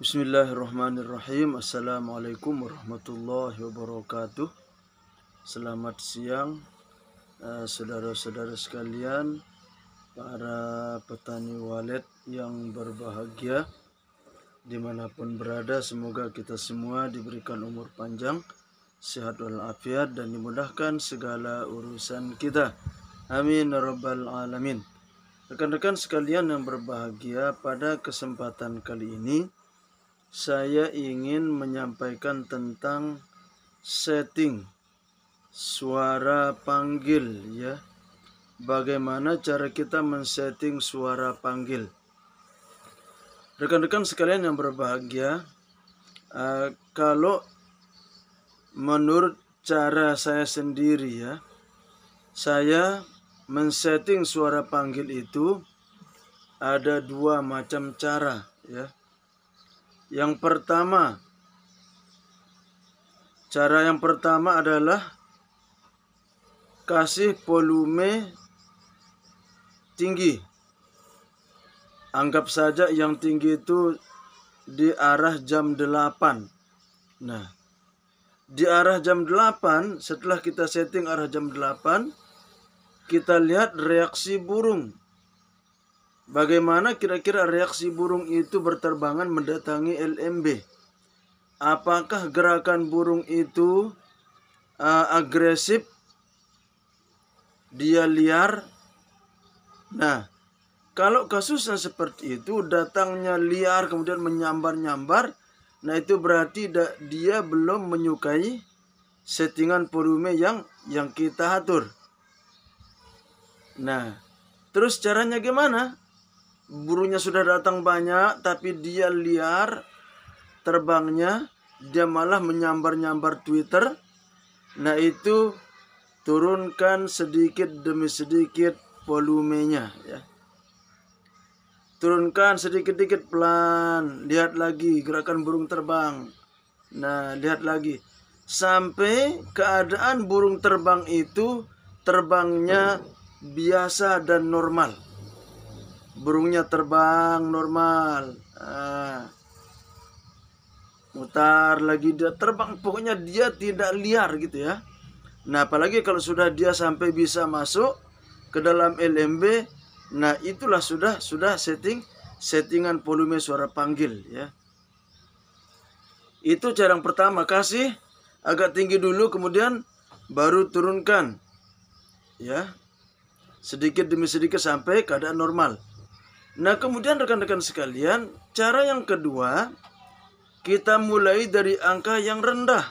Bismillahirrahmanirrahim. Assalamualaikum warahmatullahi wabarakatuh. Selamat siang, eh, saudara-saudara eh, sekalian, para petani walet yang berbahagia dimanapun berada. Semoga kita semua diberikan umur panjang, sehat walafiat, dan dimudahkan segala urusan kita. Amin. Ya Rabbal Alamin. Rekan-rekan sekalian yang berbahagia, pada kesempatan kali ini saya ingin menyampaikan tentang setting suara panggil ya. Bagaimana cara kita men-setting suara panggil? Rekan-rekan sekalian yang berbahagia, uh, kalau menurut cara saya sendiri ya, saya men-setting suara panggil itu ada dua macam cara ya yang pertama, cara yang pertama adalah kasih volume tinggi. Anggap saja yang tinggi itu di arah jam 8. Nah, di arah jam 8 setelah kita setting arah jam 8 kita lihat reaksi burung Bagaimana kira-kira reaksi burung itu berterbangan mendatangi LMB? Apakah gerakan burung itu uh, agresif? Dia liar? Nah, kalau kasusnya seperti itu, datangnya liar kemudian menyambar-nyambar, nah itu berarti dia belum menyukai settingan volume yang yang kita atur. Nah, terus caranya gimana? Burunya sudah datang banyak, tapi dia liar terbangnya. Dia malah menyambar-nyambar Twitter. Nah itu turunkan sedikit demi sedikit volumenya ya. Turunkan sedikit-sedikit pelan. Lihat lagi gerakan burung terbang. Nah, lihat lagi. Sampai keadaan burung terbang itu terbangnya biasa dan normal burungnya terbang normal ah. mutar lagi dia terbang pokoknya dia tidak liar gitu ya nah apalagi kalau sudah dia sampai bisa masuk ke dalam LMB nah itulah sudah sudah setting settingan volume suara panggil ya itu cara yang pertama kasih agak tinggi dulu kemudian baru turunkan ya sedikit demi sedikit sampai keadaan normal Nah, kemudian rekan-rekan sekalian, cara yang kedua, kita mulai dari angka yang rendah.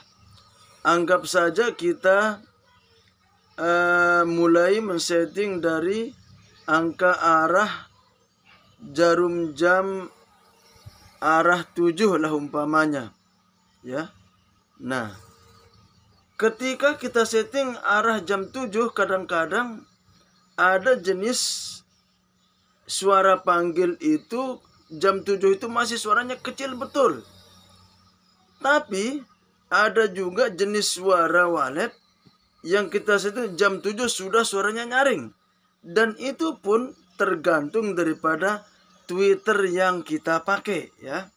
Anggap saja kita uh, mulai men-setting dari angka arah jarum jam arah 7 lah umpamanya. Ya. Nah, ketika kita setting arah jam 7 kadang-kadang ada jenis suara panggil itu jam 7 itu masih suaranya kecil betul. Tapi ada juga jenis suara walet yang kita setuju jam 7 sudah suaranya nyaring. Dan itu pun tergantung daripada Twitter yang kita pakai ya.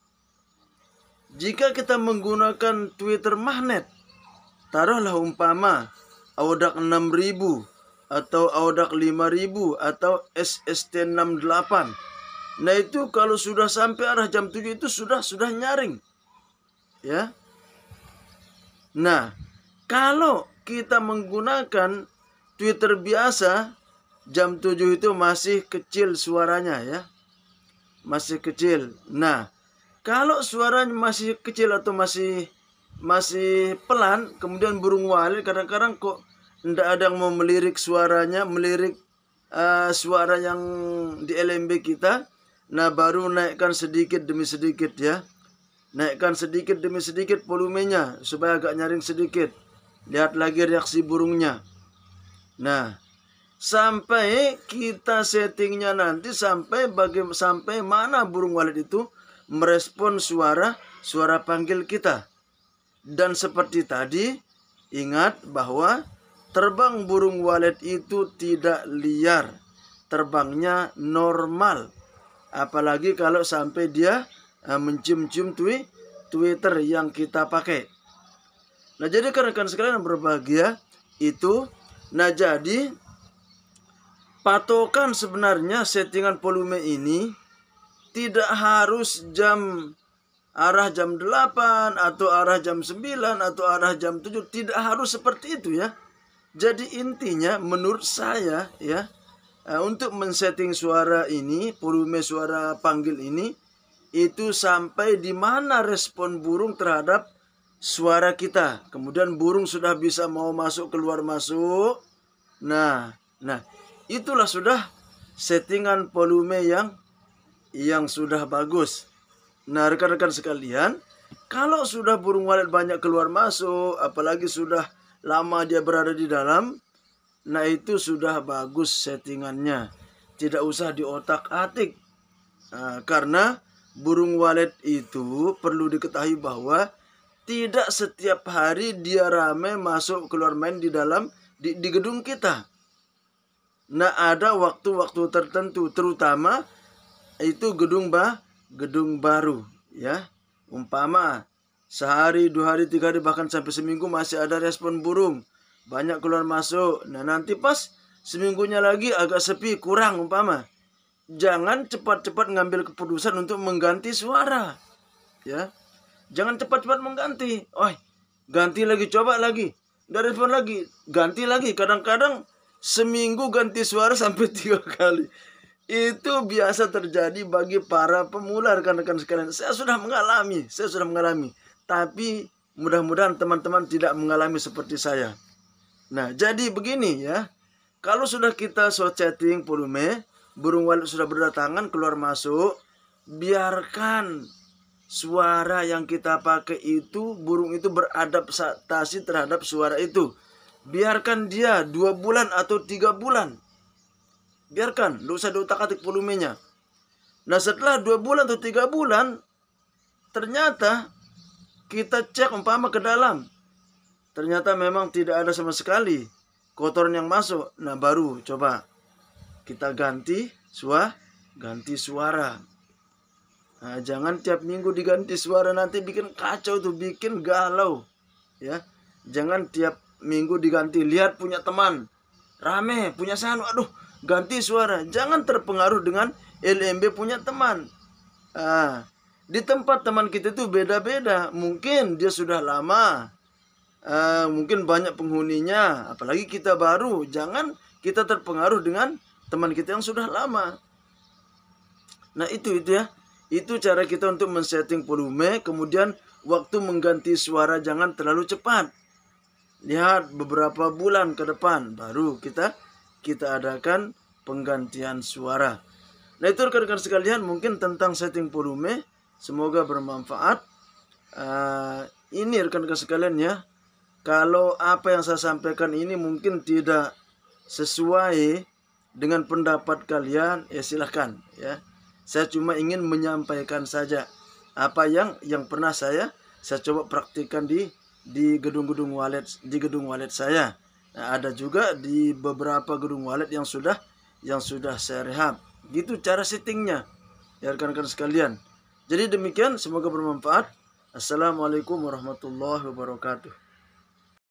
Jika kita menggunakan Twitter magnet, taruhlah umpama enam 6000 atau Audak 5000 atau SST 68. Nah itu kalau sudah sampai arah jam 7 itu sudah sudah nyaring. Ya. Nah, kalau kita menggunakan Twitter biasa jam 7 itu masih kecil suaranya ya. Masih kecil. Nah, kalau suaranya masih kecil atau masih masih pelan kemudian burung walet kadang-kadang kok tidak ada yang mau melirik suaranya, melirik uh, suara yang di LMB kita. Nah baru naikkan sedikit demi sedikit ya. Naikkan sedikit demi sedikit volumenya supaya agak nyaring sedikit. Lihat lagi reaksi burungnya. Nah, sampai kita settingnya nanti sampai bagi, sampai mana burung walet itu merespon suara suara panggil kita. Dan seperti tadi, ingat bahwa Terbang burung walet itu tidak liar. Terbangnya normal. Apalagi kalau sampai dia eh, mencium-cium Twitter yang kita pakai. Nah jadi rekan-rekan sekalian yang berbahagia itu. Nah jadi patokan sebenarnya settingan volume ini tidak harus jam arah jam 8 atau arah jam 9 atau arah jam 7 tidak harus seperti itu ya jadi intinya menurut saya ya eh, untuk men-setting suara ini, volume suara panggil ini itu sampai di mana respon burung terhadap suara kita. Kemudian burung sudah bisa mau masuk keluar masuk. Nah, nah itulah sudah settingan volume yang yang sudah bagus. Nah, rekan-rekan sekalian, kalau sudah burung walet banyak keluar masuk, apalagi sudah lama dia berada di dalam, nah itu sudah bagus settingannya. Tidak usah diotak-atik. Nah, karena burung walet itu perlu diketahui bahwa tidak setiap hari dia rame masuk keluar main di dalam di, di gedung kita. Nah ada waktu-waktu tertentu terutama itu gedung bah gedung baru ya umpama Sehari, dua hari, tiga hari, bahkan sampai seminggu masih ada respon burung. Banyak keluar masuk. Nah nanti pas seminggunya lagi agak sepi, kurang umpama. Jangan cepat-cepat ngambil keputusan untuk mengganti suara. Ya, Jangan cepat-cepat mengganti. Oh, ganti lagi, coba lagi. Dari respon lagi, ganti lagi. Kadang-kadang seminggu ganti suara sampai tiga kali. Itu biasa terjadi bagi para pemula rekan-rekan sekalian. Saya sudah mengalami, saya sudah mengalami. Tapi mudah-mudahan teman-teman tidak mengalami seperti saya. Nah, jadi begini ya. Kalau sudah kita so chatting volume, burung walet sudah berdatangan keluar masuk, biarkan suara yang kita pakai itu burung itu beradaptasi terhadap suara itu. Biarkan dia dua bulan atau tiga bulan. Biarkan, lu usah diutak-atik volumenya. Nah setelah dua bulan atau tiga bulan, ternyata kita cek umpama ke dalam ternyata memang tidak ada sama sekali kotoran yang masuk nah baru coba kita ganti suara ganti suara nah, jangan tiap minggu diganti suara nanti bikin kacau tuh bikin galau ya jangan tiap minggu diganti lihat punya teman rame punya sanu aduh ganti suara jangan terpengaruh dengan LMB punya teman ah di tempat teman kita itu beda-beda. Mungkin dia sudah lama, uh, mungkin banyak penghuninya, apalagi kita baru. Jangan kita terpengaruh dengan teman kita yang sudah lama. Nah itu itu ya, itu cara kita untuk men-setting volume. Kemudian waktu mengganti suara jangan terlalu cepat. Lihat beberapa bulan ke depan baru kita kita adakan penggantian suara. Nah itu rekan-rekan sekalian mungkin tentang setting volume. Semoga bermanfaat. Uh, ini rekan-rekan sekalian ya. Kalau apa yang saya sampaikan ini mungkin tidak sesuai dengan pendapat kalian, ya silahkan ya. Saya cuma ingin menyampaikan saja apa yang yang pernah saya saya coba praktikkan di di gedung-gedung walet di gedung walet saya. Nah, ada juga di beberapa gedung walet yang sudah yang sudah saya rehab. Gitu cara settingnya. Ya rekan-rekan sekalian. Jadi demikian, semoga bermanfaat. Assalamualaikum warahmatullahi wabarakatuh.